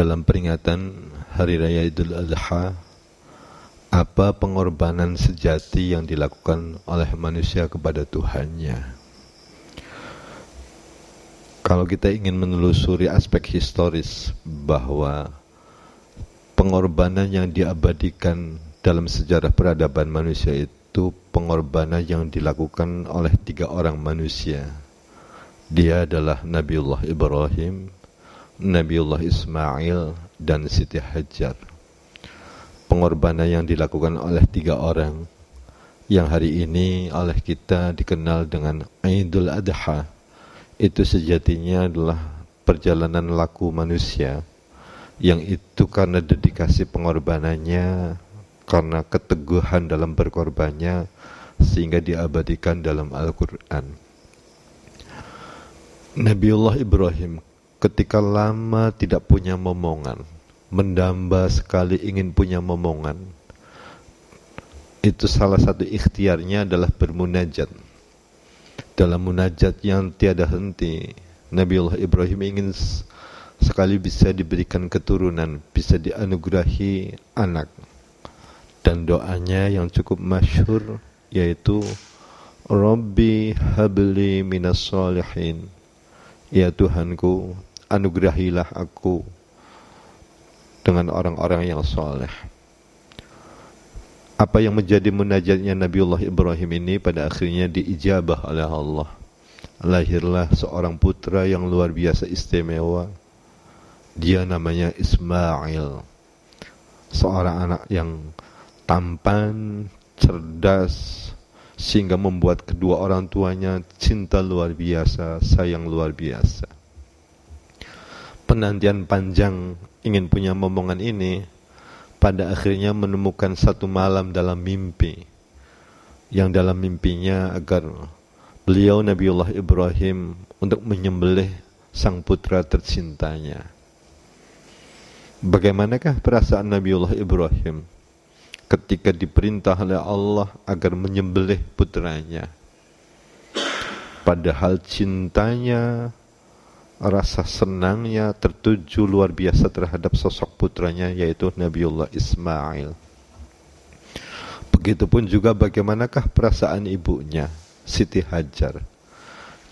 dalam peringatan Hari Raya Idul Adha apa pengorbanan sejati yang dilakukan oleh manusia kepada Tuhannya. Kalau kita ingin menelusuri aspek historis bahwa pengorbanan yang diabadikan dalam sejarah peradaban manusia itu pengorbanan yang dilakukan oleh tiga orang manusia. Dia adalah Nabiullah Ibrahim, Nabiullah Ismail dan Siti Hajar. Pengorbanan yang dilakukan oleh tiga orang yang hari ini oleh kita dikenal dengan Idul Adha itu sejatinya adalah perjalanan laku manusia yang itu karena dedikasi pengorbanannya karena keteguhan dalam berkorbannya sehingga diabadikan dalam Al-Quran. Nabiullah Ibrahim ketika lama tidak punya momongan, mendamba sekali ingin punya momongan, itu salah satu ikhtiarnya adalah bermunajat. Dalam munajat yang tiada henti, Nabiullah Ibrahim ingin sekali bisa diberikan keturunan, bisa dianugerahi anak. Dan doanya yang cukup masyhur yaitu Rabbi habli minas Ya Tuhanku, anugerahilah aku dengan orang-orang yang soleh. Apa yang menjadi munajatnya Nabiullah Ibrahim ini pada akhirnya diijabah oleh Allah. Lahirlah seorang putra yang luar biasa istimewa. Dia namanya Ismail. Seorang anak yang tampan, cerdas, sehingga membuat kedua orang tuanya cinta luar biasa, sayang luar biasa penantian panjang ingin punya momongan ini pada akhirnya menemukan satu malam dalam mimpi yang dalam mimpinya agar beliau Nabiullah Ibrahim untuk menyembelih sang putra tercintanya. Bagaimanakah perasaan Nabiullah Ibrahim ketika diperintah oleh Allah agar menyembelih putranya? Padahal cintanya rasa senangnya tertuju luar biasa terhadap sosok putranya yaitu Nabiullah Ismail. Begitupun juga bagaimanakah perasaan ibunya Siti Hajar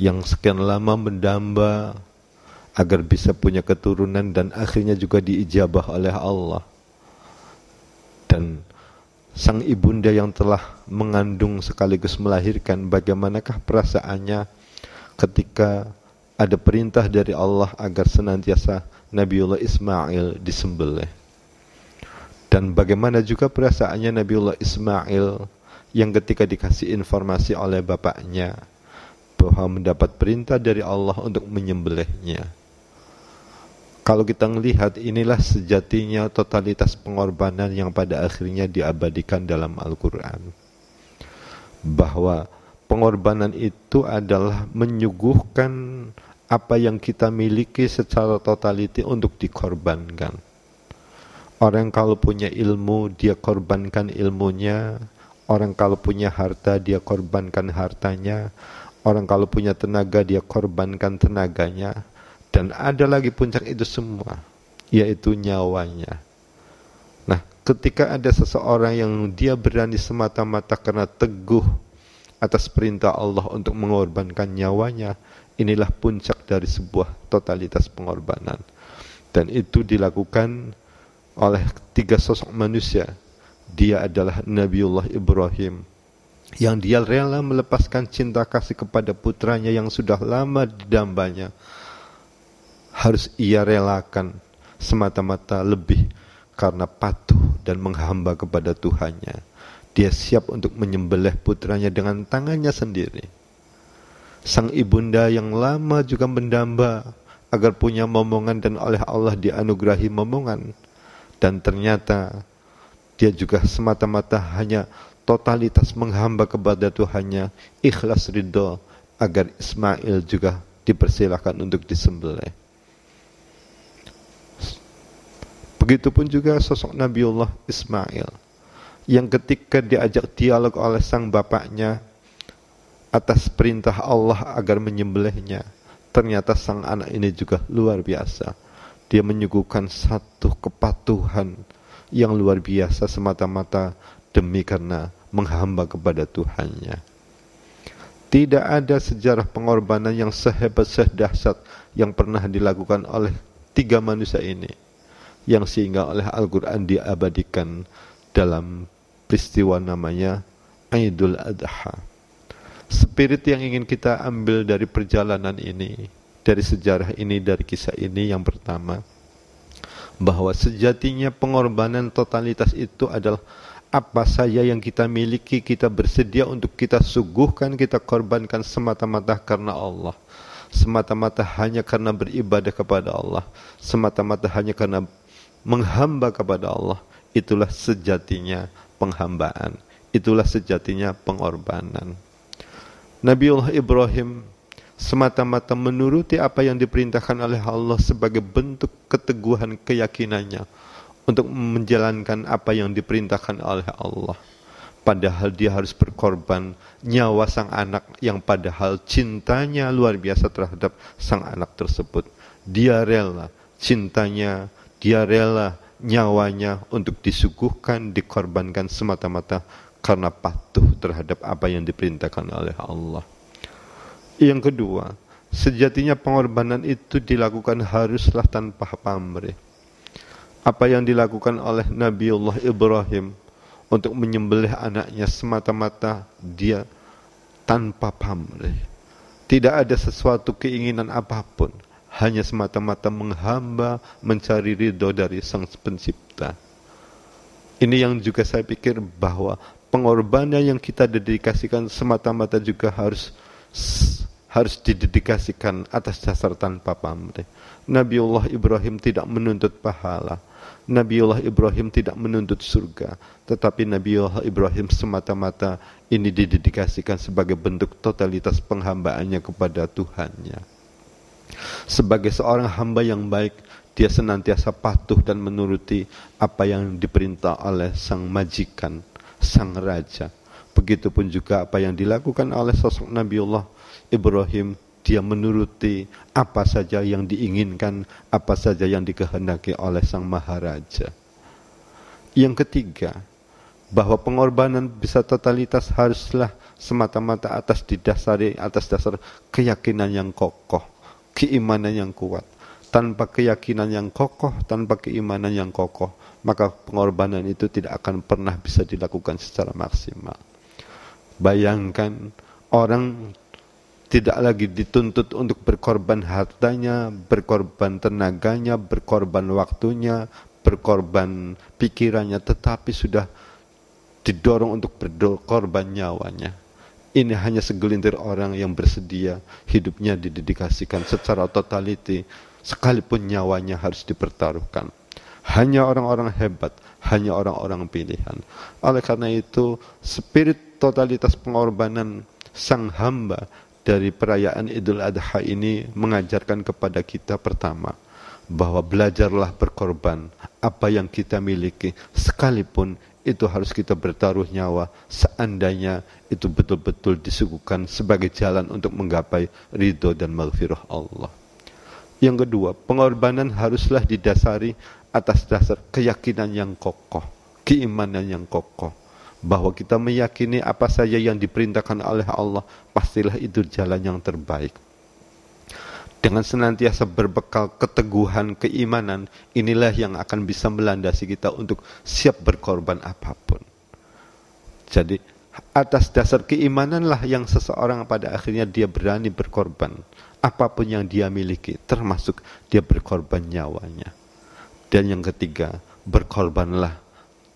yang sekian lama mendamba agar bisa punya keturunan dan akhirnya juga diijabah oleh Allah. Dan sang ibunda yang telah mengandung sekaligus melahirkan bagaimanakah perasaannya ketika ada perintah dari Allah agar senantiasa Nabiullah Ismail disembelih. Dan bagaimana juga perasaannya Nabiullah Ismail yang ketika dikasih informasi oleh bapaknya bahwa mendapat perintah dari Allah untuk menyembelihnya. Kalau kita melihat inilah sejatinya totalitas pengorbanan yang pada akhirnya diabadikan dalam Al-Quran. Bahwa pengorbanan itu adalah menyuguhkan apa yang kita miliki secara totaliti untuk dikorbankan. Orang kalau punya ilmu, dia korbankan ilmunya. Orang kalau punya harta, dia korbankan hartanya. Orang kalau punya tenaga, dia korbankan tenaganya. Dan ada lagi puncak itu semua, yaitu nyawanya. Nah, ketika ada seseorang yang dia berani semata-mata karena teguh atas perintah Allah untuk mengorbankan nyawanya, Inilah puncak dari sebuah totalitas pengorbanan. Dan itu dilakukan oleh tiga sosok manusia. Dia adalah Nabiullah Ibrahim yang dia rela melepaskan cinta kasih kepada putranya yang sudah lama didambanya harus ia relakan semata-mata lebih karena patuh dan menghamba kepada Tuhannya. Dia siap untuk menyembelih putranya dengan tangannya sendiri sang ibunda yang lama juga mendamba agar punya momongan dan oleh Allah dianugerahi momongan. Dan ternyata dia juga semata-mata hanya totalitas menghamba kepada Tuhannya, ikhlas ridho agar Ismail juga dipersilahkan untuk disembelih. Begitupun juga sosok Nabiullah Ismail yang ketika diajak dialog oleh sang bapaknya atas perintah Allah agar menyembelihnya. Ternyata sang anak ini juga luar biasa. Dia menyuguhkan satu kepatuhan yang luar biasa semata-mata demi karena menghamba kepada Tuhannya. Tidak ada sejarah pengorbanan yang sehebat sedahsyat yang pernah dilakukan oleh tiga manusia ini yang sehingga oleh Al-Qur'an diabadikan dalam peristiwa namanya Idul Adha spirit yang ingin kita ambil dari perjalanan ini, dari sejarah ini, dari kisah ini yang pertama bahwa sejatinya pengorbanan totalitas itu adalah apa saja yang kita miliki kita bersedia untuk kita suguhkan kita korbankan semata-mata karena Allah semata-mata hanya karena beribadah kepada Allah semata-mata hanya karena menghamba kepada Allah itulah sejatinya penghambaan itulah sejatinya pengorbanan Nabiullah Ibrahim semata-mata menuruti apa yang diperintahkan oleh Allah sebagai bentuk keteguhan keyakinannya untuk menjalankan apa yang diperintahkan oleh Allah. Padahal dia harus berkorban nyawa sang anak yang padahal cintanya luar biasa terhadap sang anak tersebut. Dia rela cintanya, dia rela nyawanya untuk disuguhkan, dikorbankan semata-mata karena patuh terhadap apa yang diperintahkan oleh Allah. Yang kedua, sejatinya pengorbanan itu dilakukan haruslah tanpa pamrih. Apa yang dilakukan oleh Nabi Allah Ibrahim untuk menyembelih anaknya semata-mata dia tanpa pamrih. Tidak ada sesuatu keinginan apapun, hanya semata-mata menghamba mencari ridho dari Sang Pencipta. Ini yang juga saya pikir bahwa pengorbanan yang kita dedikasikan semata-mata juga harus harus didedikasikan atas dasar tanpa pamrih. Nabiullah Ibrahim tidak menuntut pahala. Nabiullah Ibrahim tidak menuntut surga, tetapi Nabiullah Ibrahim semata-mata ini didedikasikan sebagai bentuk totalitas penghambaannya kepada Tuhannya. Sebagai seorang hamba yang baik, dia senantiasa patuh dan menuruti apa yang diperintah oleh sang majikan sang raja. Begitupun juga apa yang dilakukan oleh sosok Nabiullah Ibrahim, dia menuruti apa saja yang diinginkan, apa saja yang dikehendaki oleh sang maharaja. Yang ketiga, bahwa pengorbanan bisa totalitas haruslah semata-mata atas didasari atas dasar keyakinan yang kokoh, keimanan yang kuat tanpa keyakinan yang kokoh, tanpa keimanan yang kokoh, maka pengorbanan itu tidak akan pernah bisa dilakukan secara maksimal. Bayangkan orang tidak lagi dituntut untuk berkorban hartanya, berkorban tenaganya, berkorban waktunya, berkorban pikirannya, tetapi sudah didorong untuk berkorban nyawanya. Ini hanya segelintir orang yang bersedia hidupnya didedikasikan secara totaliti sekalipun nyawanya harus dipertaruhkan. Hanya orang-orang hebat, hanya orang-orang pilihan. Oleh karena itu, spirit totalitas pengorbanan sang hamba dari perayaan Idul Adha ini mengajarkan kepada kita pertama bahwa belajarlah berkorban apa yang kita miliki sekalipun itu harus kita bertaruh nyawa seandainya itu betul-betul disuguhkan sebagai jalan untuk menggapai ridho dan maghfirah Allah. Yang kedua, pengorbanan haruslah didasari atas dasar keyakinan yang kokoh, keimanan yang kokoh. Bahwa kita meyakini apa saja yang diperintahkan oleh Allah, pastilah itu jalan yang terbaik. Dengan senantiasa berbekal keteguhan, keimanan, inilah yang akan bisa melandasi kita untuk siap berkorban apapun. Jadi atas dasar keimananlah yang seseorang pada akhirnya dia berani berkorban apapun yang dia miliki termasuk dia berkorban nyawanya dan yang ketiga berkorbanlah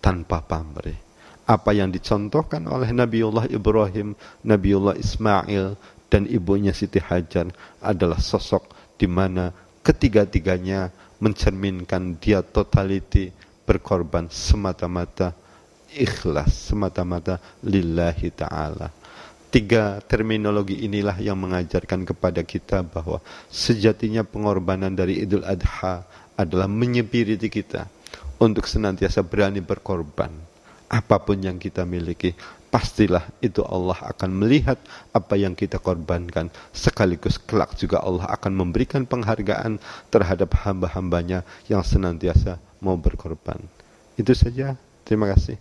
tanpa pamrih apa yang dicontohkan oleh Nabiullah Ibrahim, Nabiullah Ismail dan ibunya Siti Hajar adalah sosok di mana ketiga-tiganya mencerminkan dia totaliti berkorban semata-mata ikhlas semata-mata lillahi ta'ala. Tiga terminologi inilah yang mengajarkan kepada kita bahwa sejatinya pengorbanan dari Idul Adha adalah menyepiriti kita untuk senantiasa berani berkorban. Apapun yang kita miliki, pastilah itu Allah akan melihat apa yang kita korbankan. Sekaligus kelak juga Allah akan memberikan penghargaan terhadap hamba-hambanya yang senantiasa mau berkorban. Itu saja. Terima kasih.